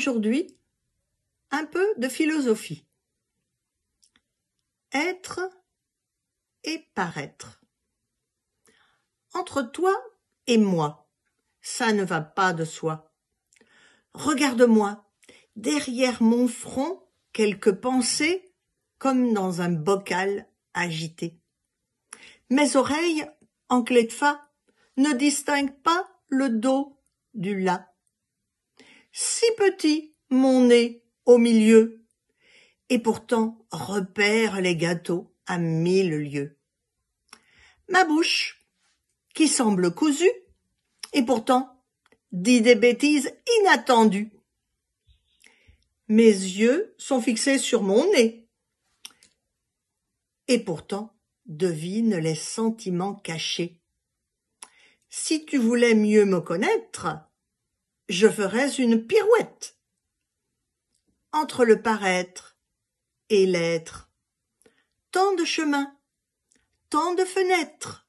aujourd'hui un peu de philosophie. Être et paraître. Entre toi et moi, ça ne va pas de soi. Regarde-moi, derrière mon front, quelques pensées comme dans un bocal agité. Mes oreilles, en clé de fa, ne distinguent pas le dos du la si petit, mon nez, au milieu, et pourtant repère les gâteaux à mille lieues. Ma bouche, qui semble cousue, et pourtant dit des bêtises inattendues. Mes yeux sont fixés sur mon nez, et pourtant devine les sentiments cachés. Si tu voulais mieux me connaître, je ferais une pirouette entre le paraître et l'être. Tant de chemins, tant de fenêtres,